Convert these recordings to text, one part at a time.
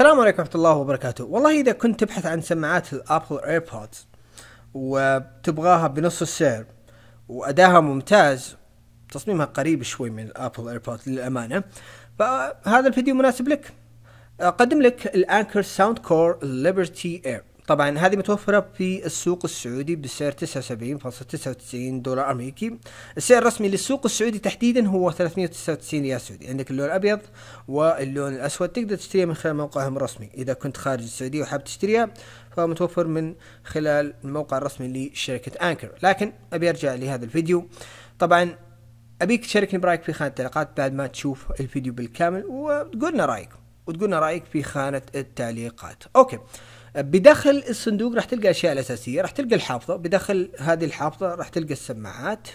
السلام عليكم ورحمة الله وبركاته والله إذا كنت تبحث عن سماعات الأبل ايربودز وتبغاها بنص السعر وأداها ممتاز تصميمها قريب شوي من الأبل ايربودز للأمانة فهذا الفيديو مناسب لك أقدم لك الأنكر ساوند كور ليبرتي اير طبعا هذه متوفرة في السوق السعودي بسعر 79.99 دولار أمريكي السعر الرسمي للسوق السعودي تحديدا هو 399 ريال سعودي عندك اللون الأبيض واللون الأسود تقدر تشتريها من خلال موقعهم الرسمي إذا كنت خارج السعودية وحاب تشتريها فهو متوفر من خلال الموقع الرسمي لشركة أنكر لكن أبي أرجع لهذا الفيديو طبعا أبيك تشاركني برأيك في خانة التعليقات بعد ما تشوف الفيديو بالكامل وتقولنا رأيك وتقولنا رأيك في خانة التعليقات أوكي بداخل الصندوق راح تلقى اشياء الاساسيه راح تلقى الحافظه بداخل هذه الحافظه راح تلقى السماعات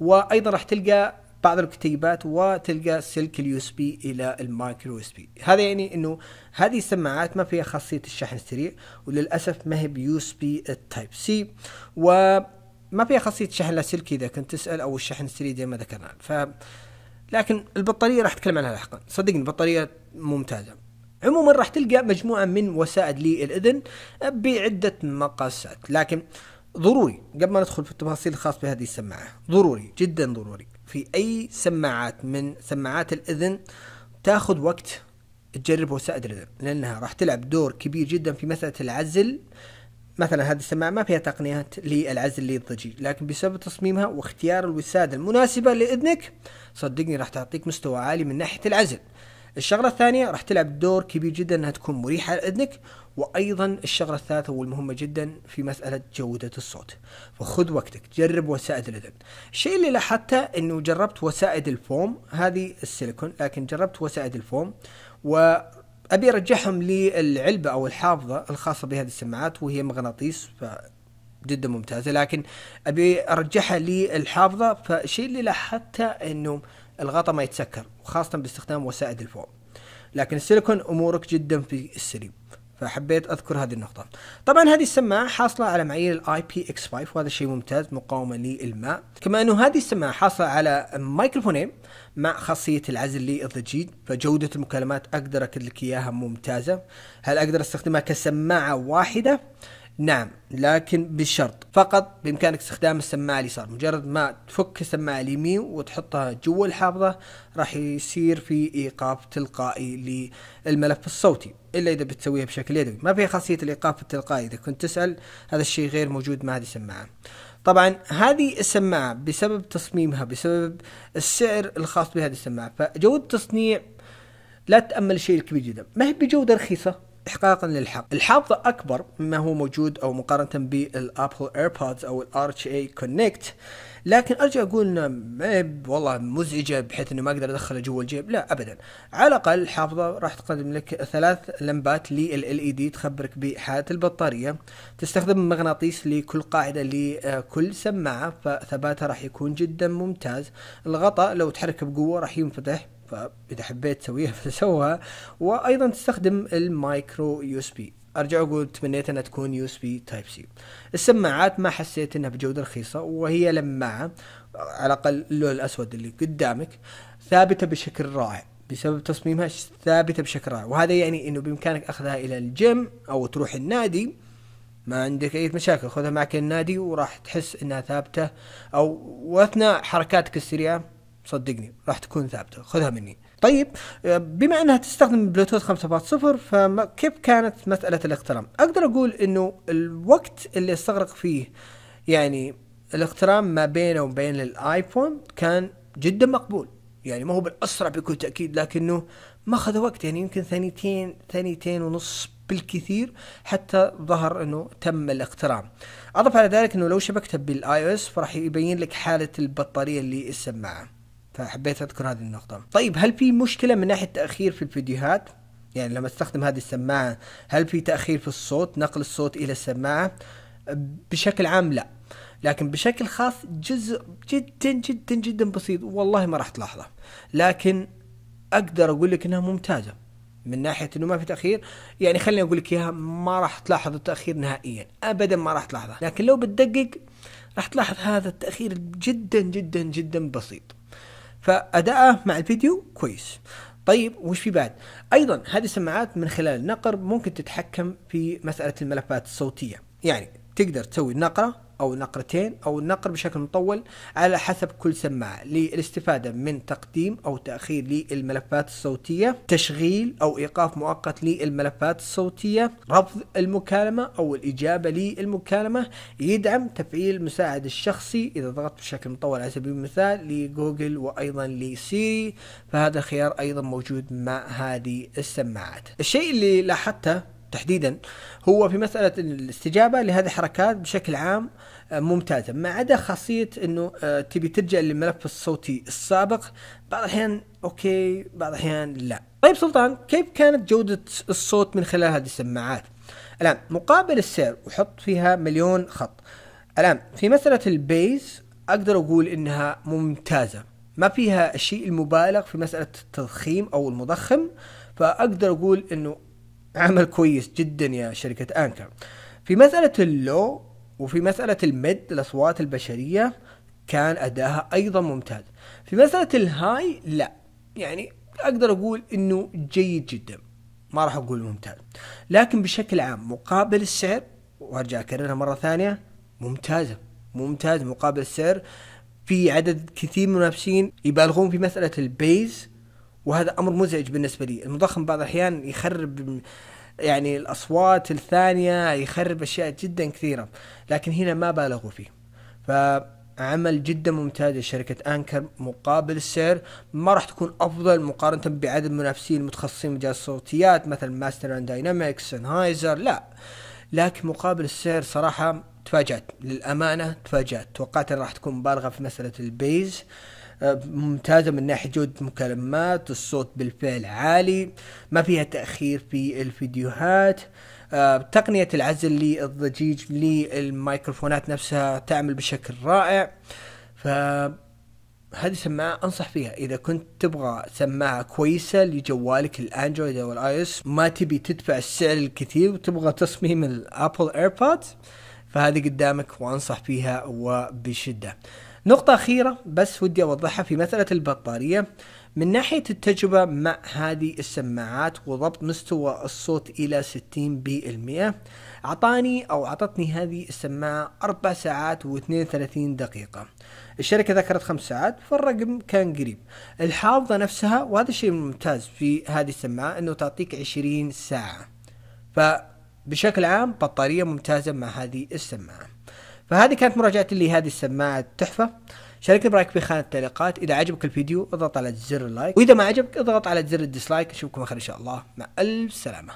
وايضا راح تلقى بعض الكتيبات وتلقى سلك اليو اس بي الى المايكرو يو اس بي هذا يعني انه هذه السماعات ما فيها خاصيه الشحن السريع وللاسف ما هي بيو اس بي التايب سي وما فيها خاصية شحن لاسلكي إذا كنت تسأل أو الشحن السريع زي ما ذكرنا ف لكن البطارية راح أتكلم عنها لاحقا صدقني البطارية ممتازة عموما راح تلقى مجموعة من وسائد للإذن بعدة مقاسات لكن ضروري قبل ما ندخل في التفاصيل الخاص بهذه السماعة ضروري جدا ضروري في أي سماعات من سماعات الإذن تاخذ وقت تجرب وسائد الإذن لأنها راح تلعب دور كبير جدا في مسألة العزل مثلا هذه السماعة ما فيها تقنيات للعزل للضجيج لكن بسبب تصميمها واختيار الوسادة المناسبة لإذنك صدقني راح تعطيك مستوى عالي من ناحية العزل الشغله الثانيه راح تلعب دور كبير جدا انها تكون مريحه لاذنك وايضا الشغله الثالثه والمهمه جدا في مساله جوده الصوت فخذ وقتك جرب وسائد الاذن الشيء اللي لاحظته انه جربت وسائد الفوم هذه السيليكون لكن جربت وسائد الفوم و ابي ارجعهم للعلبه او الحافظه الخاصه بهذه السماعات وهي مغناطيس ف جدا ممتازه لكن ابي ارجعها للحافظه فالشيء اللي لاحظته انه الغطاء ما يتسكر وخاصة باستخدام وسائد الفوم لكن السيليكون أمورك جدا في السليم فحبيت اذكر هذه النقطة. طبعا هذه السماعة حاصلة على معايير الاي بي اكس 5 وهذا شيء ممتاز مقاومة للماء، كما انه هذه السماعة حاصلة على مايكروفونين مع خاصية العزل للضجيج فجودة المكالمات اقدر اكد لك اياها ممتازة. هل اقدر استخدمها كسماعة واحدة؟ نعم لكن بشرط فقط بإمكانك استخدام السماعة اليسار مجرد ما تفك السماعة اليمين وتحطها جوا الحافظة راح يصير في إيقاف تلقائي للملف الصوتي إلا إذا بتسويها بشكل يدوي ما في خاصية الإيقاف التلقائي إذا كنت تسأل هذا الشيء غير موجود مع هذه السماعة طبعا هذه السماعة بسبب تصميمها بسبب السعر الخاص بهذه السماعة فجودة التصنيع لا تأمل شيء كبير جدا ما هي بجودة رخيصة إحقاقا للحق الحافظة أكبر مما هو موجود أو مقارنة بالأبل إيربودز أو الارتش اي كونكت لكن ارجع اقول انه والله مزعجه بحيث انه ما اقدر ادخله جوا الجيب لا ابدا على الاقل الحافظه راح تقدم لك ثلاث لمبات للال اي دي تخبرك بحاله البطاريه تستخدم مغناطيس لكل قاعده لكل سماعه فثباتها راح يكون جدا ممتاز الغطاء لو تحركه بقوه راح ينفتح فاذا حبيت تسويها فسوها وايضا تستخدم المايكرو يو اس بي ارجع اقول تمنيت انها تكون يو اس بي تايب سي السماعات ما حسيت انها بجوده رخيصه وهي لماعه على الاقل اللون الاسود اللي قدامك ثابته بشكل رائع بسبب تصميمها ثابته بشكل رائع وهذا يعني انه بامكانك اخذها الى الجيم او تروح النادي ما عندك اي مشاكل خذها معك النادي وراح تحس انها ثابته او واثناء حركاتك السريعه صدقني راح تكون ثابته خذها مني طيب بما انها تستخدم بلوتوث 5.0 فكيف كانت مساله الاقترام اقدر اقول انه الوقت اللي استغرق فيه يعني الاقترام ما بينه وبين الايفون كان جدا مقبول يعني ما هو بالاسرع بكل تاكيد لكنه ما اخذ وقت يعني يمكن ثانيتين ثانيتين ونص بالكثير حتى ظهر انه تم الاقترام اضف على ذلك انه لو شبكته بالاي او اس فراح يبين لك حاله البطاريه اللي السماعه فحبيت اذكر هذه النقطة. طيب هل في مشكلة من ناحية تأخير في الفيديوهات؟ يعني لما استخدم هذه السماعة هل في تأخير في الصوت نقل الصوت إلى السماعة؟ بشكل عام لا، لكن بشكل خاص جزء جدا جدا جدا بسيط والله ما راح تلاحظه، لكن أقدر أقول لك إنها ممتازة. من ناحيه انه ما في تاخير يعني خليني اقول لك اياها ما راح تلاحظ التاخير نهائيا ابدا ما راح تلاحظه لكن لو بتدقق راح تلاحظ هذا التاخير جدا جدا جدا بسيط فأداءه مع الفيديو كويس طيب وش في بعد أيضا هذه السماعات من خلال النقر ممكن تتحكم في مسألة الملفات الصوتية يعني تقدر تسوي النقرة أو نقرتين أو النقر بشكل مطول على حسب كل سماعة للاستفادة من تقديم أو تأخير للملفات الصوتية تشغيل أو إيقاف مؤقت للملفات الصوتية رفض المكالمة أو الإجابة للمكالمة يدعم تفعيل المساعد الشخصي إذا ضغطت بشكل مطول على سبيل المثال لجوجل وأيضا لسيري فهذا الخيار أيضا موجود مع هذه السماعات الشيء اللي لاحظته تحديدا هو في مسألة الاستجابة لهذه الحركات بشكل عام آه، ممتازة ما عدا خاصية انه آه، تبي ترجع للملف الصوتي السابق بعض الاحيان اوكي بعض الاحيان لا طيب سلطان كيف كانت جودة الصوت من خلال هذه السماعات الان مقابل السعر وحط فيها مليون خط الان في مسألة البيز اقدر اقول انها ممتازة ما فيها الشيء المبالغ في مسألة التضخيم او المضخم فاقدر اقول انه عمل كويس جدا يا شركة أنكر في مسألة اللو وفي مسألة المد الأصوات البشرية كان أداها أيضا ممتاز في مسألة الهاي لا يعني أقدر أقول أنه جيد جدا ما راح أقول ممتاز لكن بشكل عام مقابل السعر وأرجع أكررها مرة ثانية ممتازة ممتاز مقابل السعر في عدد كثير من المنافسين يبالغون في مسألة البيز وهذا امر مزعج بالنسبه لي المضخم بعض الاحيان يخرب يعني الاصوات الثانيه يخرب اشياء جدا كثيره لكن هنا ما بالغوا فيه فعمل جدا ممتاز لشركة أنكر مقابل السعر ما راح تكون أفضل مقارنة بعدد المنافسين المتخصصين مجال الصوتيات مثل ماستر أند داينامكس سنهايزر لا لكن مقابل السعر صراحة تفاجأت للأمانة تفاجأت توقعت أن راح تكون مبالغة في مسألة البيز آه ممتازة من ناحية جودة المكالمات الصوت بالفعل عالي ما فيها تأخير في الفيديوهات آه، تقنية العزل للضجيج للميكروفونات نفسها تعمل بشكل رائع ف هذه السماعة أنصح فيها إذا كنت تبغى سماعة كويسة لجوالك الأندرويد أو الآي إس ما تبي تدفع السعر الكثير وتبغى تصميم الأبل إيربودز فهذه قدامك وأنصح فيها وبشدة. نقطة أخيرة بس ودي أوضحها في مسألة البطارية من ناحية التجربة مع هذه السماعات وضبط مستوى الصوت إلى 60% أعطاني أو أعطتني هذه السماعة 4 ساعات و32 دقيقة الشركة ذكرت 5 ساعات فالرقم كان قريب الحافظة نفسها وهذا الشيء الممتاز في هذه السماعة أنه تعطيك 20 ساعة فبشكل عام بطارية ممتازة مع هذه السماعة فهذه كانت مراجعتي لهذه السماعه التحفه شاركني برايك في خانه التعليقات اذا عجبك الفيديو اضغط على زر اللايك واذا ما عجبك اضغط على زر الديسلايك اشوفكم آخر ان شاء الله مع الف سلامه